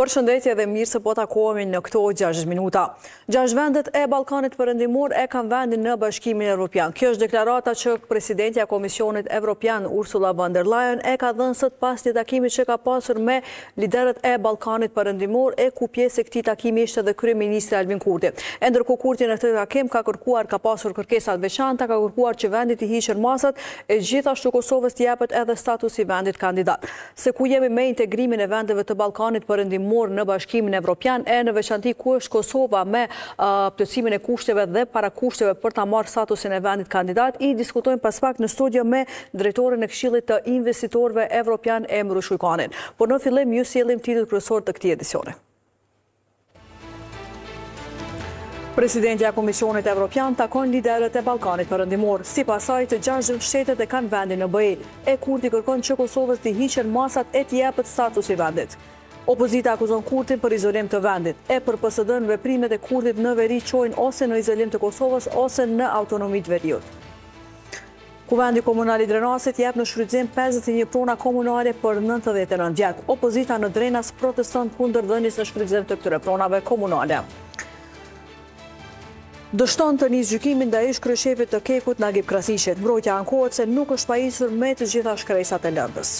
Për shëndetje dhe mirë se po takohemi në këto 6 minuta. 6 vendet e Balkanit përëndimur e kam vendin në bashkimin Europian. Kjo është deklarata që presidentja Komisionit Europian Ursula von der Leyen e ka dhënë dhënësët pas një takimi që ka pasur me lideret e Balkanit përëndimur e ku pjesë e këti takimi ishte dhe kërë ministri Alvin Kurti. Endërku Kurti në këtë takim ka kërkuar ka pasur kërkesat veçanta, ka kërkuar që vendit i hishër masat e gjithashtu Kosovës të jepët edhe status i vendit kandidat. jemi me integrimin e vendeve të humor në bashkimin evropian e në veçanti ku është Kosova me përtsimin e kushteve dhe para kushteve për ta marë statusin e vendit kandidat i diskutojnë pas pak në studio me drejtorin e kshilit të investitorve evropian e mërë shujkanin. Por në fillim, ju si jelim titit kërësor të këti edisione. Presidentja Komisionit Evropian takon liderët e Balkanit për ndimor, si pasaj të gjashën shtetet e kanë vendin në bëjë, e kur t'i kërkon që Kosovës t'i hiqen masat e t'i e për statusi vendit. Opozita akuzon Kurtin për izolim të vendit. E për pësëdën veprimet e Kurtit në veri qojnë ose në izolim të Kosovës ose në autonomit veriut. Kuvendi Komunali Drenasit jep në shrydzim 51 prona komunale për 99 vjet. Opozita në Drenas proteston kundër dhenis në shrydzim të këtëre pronave komunale. Dështon të njës gjykimin dhe ish kryshefit të kekut në Gjip Krasishet. Mbrojtja ankohet se nuk është pajisur me të gjitha shkresat e lëndës.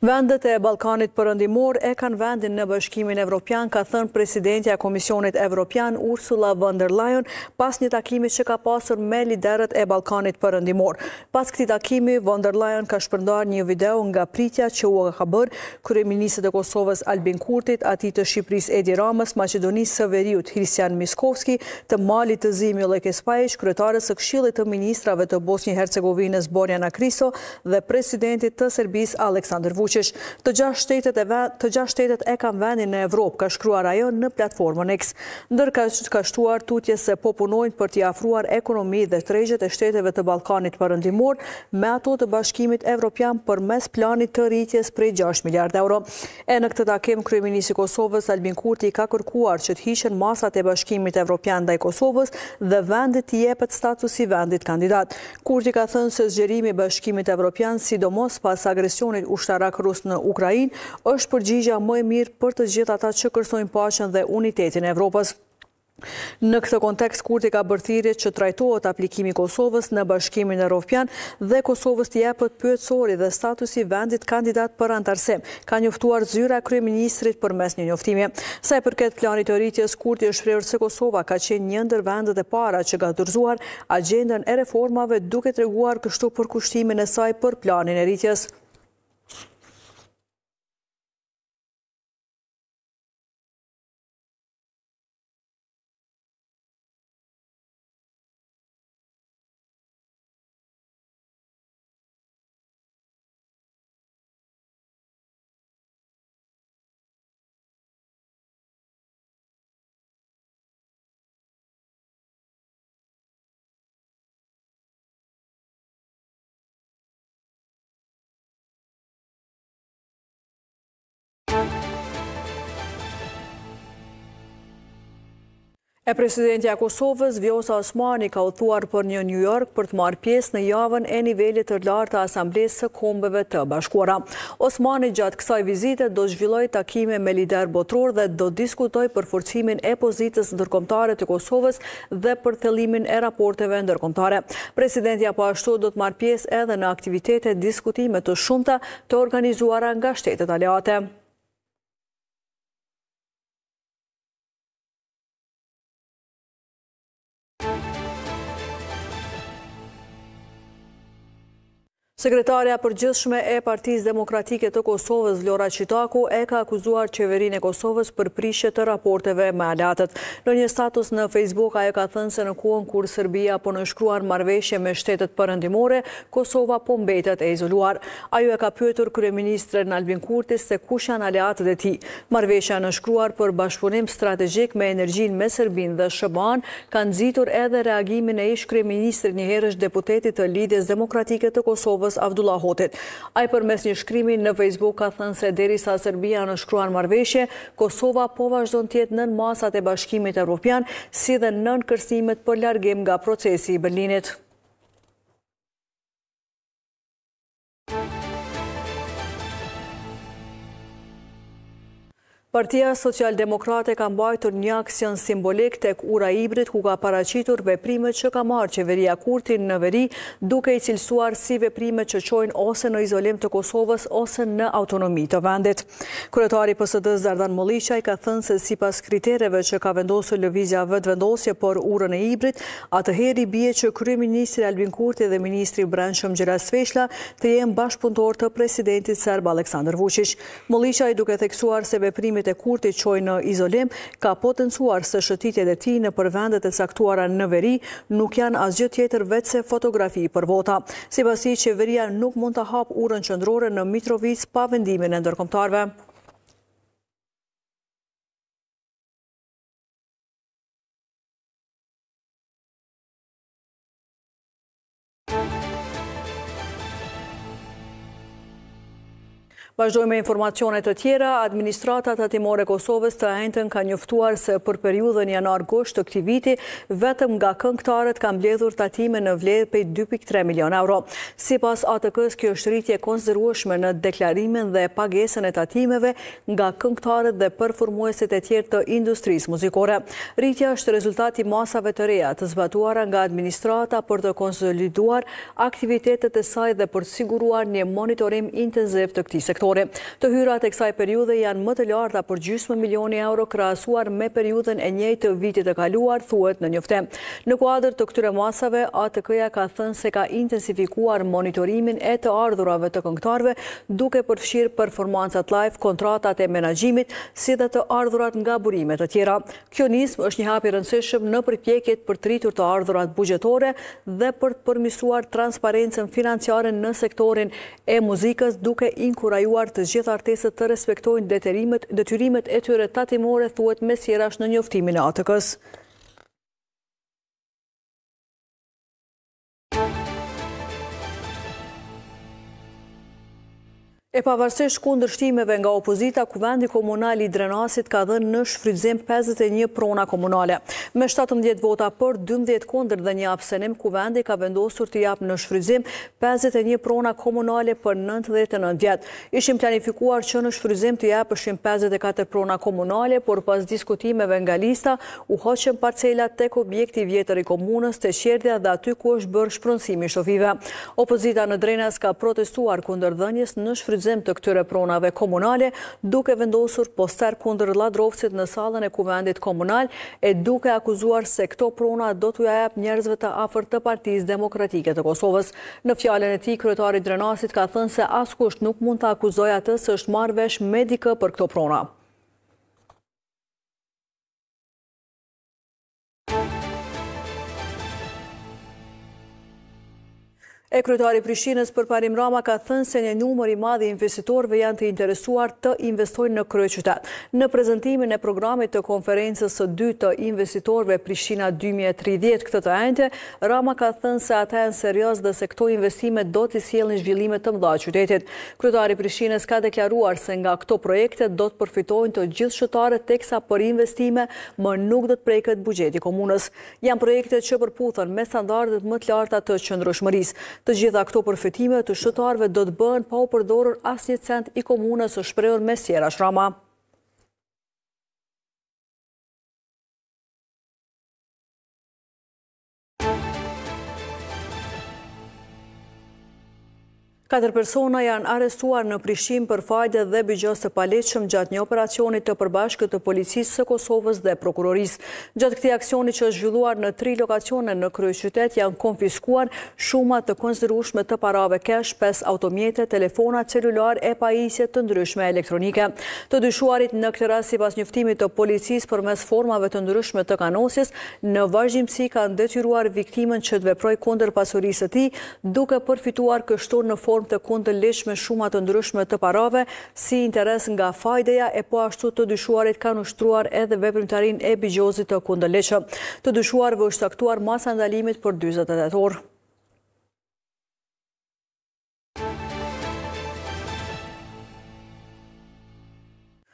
Vendet e Balkanit përëndimor e kanë vendin në bëshkimin evropian, ka thënë presidentja Komisionit Evropian Ursula von der Leyen pas një takimi që ka pasur me lideret e Balkanit përëndimor. Pas këti takimi, von der Leyen ka shpërndar një video nga pritja që u aga ka bërë kërë i Ministrët e Kosovës Albin Kurtit, ati të Shqipëris Edi Ramës, Macedonisë Sëveriut, Hristian Miskovski, të Mali të Zimi Lekes Pajsh, kërëtarës së kshilit të ministrave të Bosni-Hercegovines Borjana Kristo dhe presidentit të Serbis Aleksandr Vuc Të gjashtë shtetet e të shtetet e kanë vendin në Evropë, ka shkruar ajo në platformën X. Ndërka ka shtuar tutje se po punojnë për t'i afruar ekonomi dhe tregjet e shteteve të Ballkanit Perëndimor me ato të Bashkimit Evropian përmes planit të rritjes prej 6 miliardë euro. E në këtë takim Kryeminisi i Kosovës Albin Kurti ka kërkuar që të hiqen masat e Bashkimit Evropian ndaj Kosovës dhe vendit t'i jepet statusi vendit kandidat. Kurti ka thënë se zgjerimi i Bashkimit Evropian, sidomos pas agresionit ushtarak rusë në Ukrajin, është përgjigja mëj mirë për të gjithë ata që kërsojnë pashën dhe unitetin e Evropës. Në këtë kontekst, kurti ka bërthirit që trajtohet aplikimi Kosovës në bashkimin e Rovpjan dhe Kosovës të jepët pëtësori dhe statusi vendit kandidat për antarësim, ka njoftuar zyra krye ministrit për mes një njoftimi. Sa e përket planit të rritjes, kurti është frevër se Kosova ka qenë njëndër vendet e para që ga dërzuar agendën e reformave duke të reguar kështu për kushtimin e saj për planin e rritjes. E presidentja Kosovës, Vjosa Osmani ka uthuar për një New York për të marrë pjesë në javën e nivellit të lartë të Asamblesë së kombëve të bashkuara. Osmani gjatë kësaj vizite do zhvilloj takime me lider botror dhe do diskutoj për forcimin e pozitës ndërkomtare të Kosovës dhe për thelimin e raporteve ndërkomtare. Presidentja po ashtu do të marrë pjesë edhe në aktivitetet diskutime të shumëta të organizuara nga shtetet aleate. Sekretarja përgjithshme e Partiz Demokratike të Kosovës, Vlora Qitaku, e ka akuzuar qeverin e Kosovës për prishje të raporteve me alatët. Në një status në Facebook, a e ka thënë se në kuon kur Serbia po në shkruar marveshje me shtetet përëndimore, Kosova po mbetet e izoluar. Ajo e ka pyetur Kryeministre Nalbin Kurtis se kushan alatët e ti. Marveshja në shkruar për bashkëpunim strategjik me energjin me Serbin dhe Shëban, kanë zitur edhe reagimin e ish Kryeministre herësh deputetit të Lidjes Demokratike të Kosovës Kosovës Hotet. Hotit. Ai përmes një shkrimi në Facebook ka thënë se derisa Serbia në shkruan marveshje, Kosova po vazhdon të jetë nën masat e Bashkimit Evropian, si dhe nën kërcimet për largim nga procesi i Berlinit. Partia Social-Demokrate ka mbajtur një aksion simbolik të kura ibrit ku ka paracitur veprime që ka marrë qeveria Kurtin në veri duke i cilësuar si veprime që qojnë ose në izolim të Kosovës ose në autonomi të vendit. Kuretari PSD Zardan Molishaj ka thënë se si pas kriterive që ka vendosu lëvizja vëtë vendosje për urën e ibrit, atëheri bje që kërë ministri Albin Kurti dhe ministri Branshëm Gjera Svejshla të jenë bashkëpuntor të presidentit Serb Aleksandr Vucic. Molishaj duke theksuar se veprimet e kurti qoj në izolim, ka potencuar se shëtitjet e ti në përvendet e saktuara në veri nuk janë asgjë tjetër vetëse fotografi për vota, si basi qeveria nuk mund të hapë urën qëndrore në Mitrovic pa vendimin e ndërkomtarve. Vazhdojmë me informacionet të tjera, administratat atimore Kosovës të ejnëtën ka njëftuar se për periudën janar gosht të këti viti, vetëm nga këngëtarët ka mbledhur të atime në vledhë pe 2.3 milion euro. Si pas ATK-s, kjo është rritje konzirueshme në deklarimin dhe pagesën e të atimeve nga këngëtarët dhe përformuesit e tjerë të industrisë muzikore. Rritja është rezultati masave të reja të zbatuara nga administrata për të konsoliduar aktivitetet e saj dhe për siguruar një monitorim intenziv të këti sektor. Të hyrat e kësaj periude janë më të larta për gjysme milioni euro krasuar me periuden e njëjt të vitit e kaluar, thuet në njëfte. Në kuadrë të këtyre masave, ATK-ja ka thënë se ka intensifikuar monitorimin e të ardhurave të këngtarve duke përfshirë performansat live, kontratat e menajimit, si dhe të ardhurat nga burimet të tjera. Kjo nismë është një hapi rëndësishëm në përpjekjet për tritur të ardhurat bugjetore dhe për të përmisuar transparencen financiare në sektorin e muzikës duke inkurajuar kërkuar të gjithë artesët të respektojnë detyrimet e tyre tatimore, thuet me sjerash në njoftimin e atëkës. E pavarësesh kundër shtimeve nga opozita, kuvendi komunali i drenasit ka dhe në shfrydzim 51 prona komunale. Me 17 vota për 12 kundër dhe një apsenim, kuvendi ka vendosur të japë në shfrydzim 51 prona komunale për 99 vjetë. Ishim planifikuar që në shfrydzim të japë shim 54 prona komunale, por pas diskutimeve nga lista, u hoqen parcelat tek objekti vjetër i komunës të qerdja dhe aty ku është bërë shpronsimi shofive. Opozita në drenas ka protestuar kundër dhenjes në shfrydzim shfrydzim të këtyre pronave komunale, duke vendosur poster kundër ladrovcit në salën e kuvendit komunal, e duke akuzuar se këto prona do të jajap njerëzve të afer të partiz demokratike të Kosovës. Në fjallën e ti, kërëtari Drenasit ka thënë se askusht nuk mund të akuzoj atës është marvesh medikë për këto prona. E krytari Prishtinës për parim Rama ka thënë se një numëri madhi investitorve janë të interesuar të investojnë në kërëj qytet. Në prezentimin e programit të konferences së dy të investitorve Prishtina 2030 këtë të ente, Rama ka thënë se ata e në serios dhe se këto investimet do të siel në zhvillimet të mdha qytetit. Krytari Prishtinës ka deklaruar se nga këto projekte do të përfitojnë të gjithë shëtare teksa për investime më nuk do të prej këtë bugjeti komunës. Janë projekte që përputën me standardet më të lart Të gjitha këto përfitime të shëtarve do të bënë pa u përdorur asnjë cent i komunës o shprejur me Sjera Shrama. Katër persona janë arestuar në prishim për fajde dhe bëgjës të paleqëm gjatë një operacionit të përbashkët të policisë së Kosovës dhe prokurorisë. Gjatë këti aksioni që është zhvilluar në tri lokacione në kryë qytet janë konfiskuar shumat të konzirushme të parave kesh, pes automjetet, telefonat, celular e pajisjet të ndryshme elektronike. Të dyshuarit në këtë rasi pas njëftimit të policisë për mes formave të ndryshme të kanosis, në vazhjimësi kanë detyruar viktimen që dveproj kondër pasurisë të ti, duke përfituar kështur në formë të kundë lishme shumat të ndryshme të parave, si interes nga fajdeja e po ashtu të dyshuarit kanë ushtruar edhe veprimtarin e bijozit të kundë lishme. Të dyshuarve është aktuar masa ndalimit për 28 orë.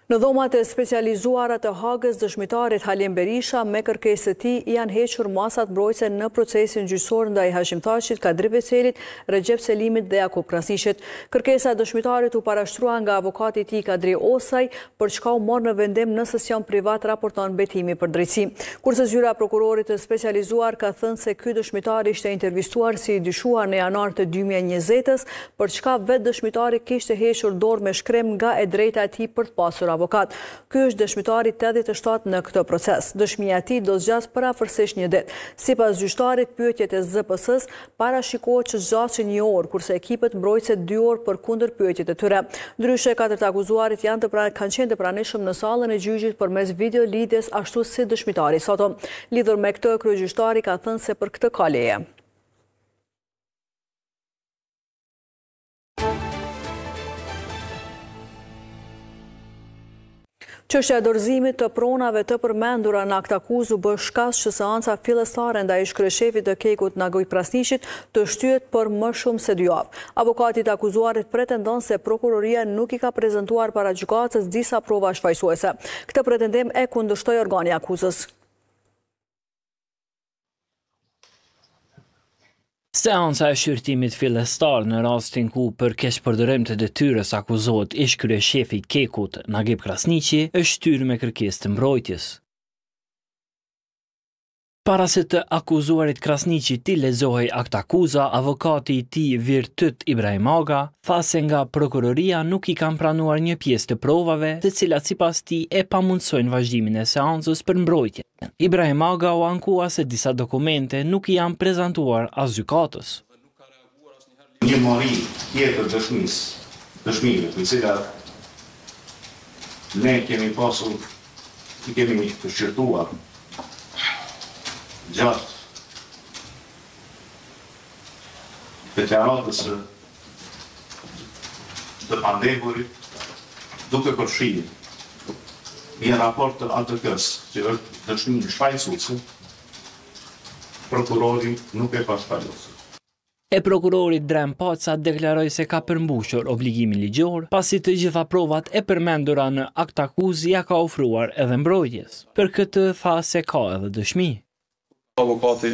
Në dhomat e specializuarat të hagës, dëshmitarit Halim Berisha me kërkesë të ti janë hequr masat brojse në procesin gjysor nda i hashimtashit, kadri veselit, rëgjep selimit dhe akup krasishit. Kërkesa dëshmitarit u parashtrua nga avokati ti kadri Osaj për çka u morë në vendim në sesion privat raporton betimi për drejci. Kurse zyra prokurorit të specializuar ka thënë se këtë dëshmitarit ishte intervistuar si i dyshua në janar të 2020 për çka vetë dëshmitarit kishte hequr dorë me shkrem nga e drejta ti për të avokat. Ky është dëshmitari 87 në këtë proces. Dëshmija ti do zgjas para fërsesh një dit. Si pas gjyshtarit, pyetjet e ZPS-ës para shikohet që zgjasi një orë, kurse ekipet mbrojtëse se dy orë për kunder pyetjet e tyre. Ndryshe, katër të akuzuarit janë të pranë, kanë qenë të praneshëm në salën e gjyqit për mes video lidjes ashtu si dëshmitari. Sato, lidhur me këtë, kryë ka thënë se për këtë kaleje. Qështë e dorzimit të pronave të përmendura në aktakuzu kuzu shkas që se anca filestare nda ishë të kekut në goj prasnishit të shtyet për më shumë se dyavë. Avokatit akuzuarit pretendon se prokuroria nuk i ka prezentuar para gjukacës disa prova shfajsuese. Këtë pretendim e kundështoj organi akuzës. Seansa e shqyrtimit filestar në rastin ku për kesh përdërem të detyres akuzot ish krye shefi Kekut, Nagib Krasnici, është tyrë me kërkes të mbrojtjes. Para se të akuzuarit Krasnici ti lezohej akt akuza, avokati i ti Virtyt Ibrahimoga, tha se nga prokuroria nuk i kam pranuar një pjesë të provave, të cilat si pas ti e pamundsojnë vazhdimin e seancës për mbrojtje. Aga u ankua se disa dokumente nuk i janë prezentuar as zykatës. Një mori tjetër dëshmis, dëshmive, të cilat ne kemi pasur, i kemi të shqirtuar, gjatë peteratës të pandemurit duke përshirë një raport të atë të që është të një shpajtë prokurorin nuk e pas E prokurorit Drem Paca deklaroj se ka përmbushur obligimin ligjor, pasi të gjitha provat e përmendura në akt akuzi ja ka ofruar edhe mbrojtjes. Për këtë tha se ka edhe dëshmi avokati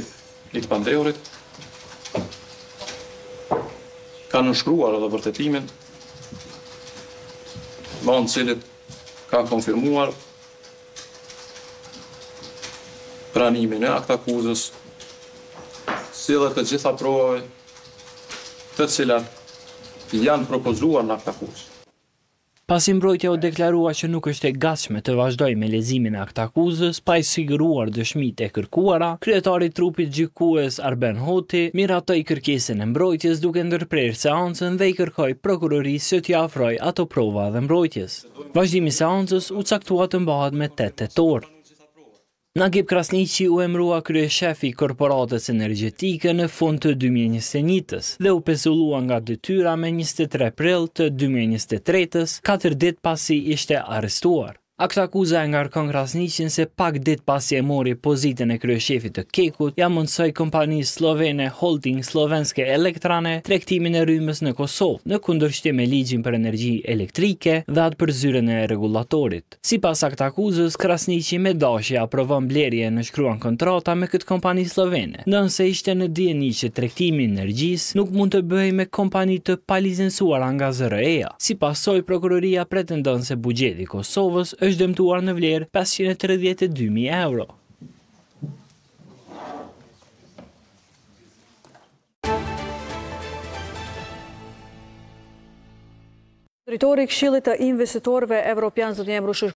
i të pandehurit, ka nëshkruar edhe vërtetimin, banë cilit ka konfirmuar pranimin e akt akuzës si dhe të gjitha provave të cilat janë propozuar në akt akuzës pasi mbrojtja u deklarua që nuk është e gatshme të vazhdoj me lezimin e akt akuzës, pa i siguruar dëshmit e kërkuara, kryetari trupit gjikues Arben Hoti miratoj kërkesin e mbrojtjes duke ndërprer seancën dhe i kërkoj prokurorisë së t'ja afroj ato prova dhe mbrojtjes. Vazhdimi seancës u caktua të mbahat me 8 të torë. Nagib Krasnici u emrua krye shefi korporatës energetike në fund të 2021-ës dhe u pesullua nga dytyra me 23 prill të 2023-ës, 4 dit pasi ishte arrestuar. A këta akuza e ngarkon Krasnicin se pak dit pasi e mori pozitën e kryeshefit të kekut, ja mundësoj kompani slovene holding slovenske elektrane trektimin e rrymës në Kosovë, në kundërshtim e ligjin për energji elektrike dhe atë për zyren e regulatorit. Si pas a këta me dashi aprovon blerje në shkruan kontrata me këtë kompani slovene, nëse ishte në djeni që trektimin energjis nuk mund të bëhej me kompani të palizensuar nga zërë eja. Si pasoj, prokuroria pretendon se bugjeti Kosovës ë është dëmtuar në vlerë 532.000 euro. Dritori këshillit të investitorve evropian zë një mërë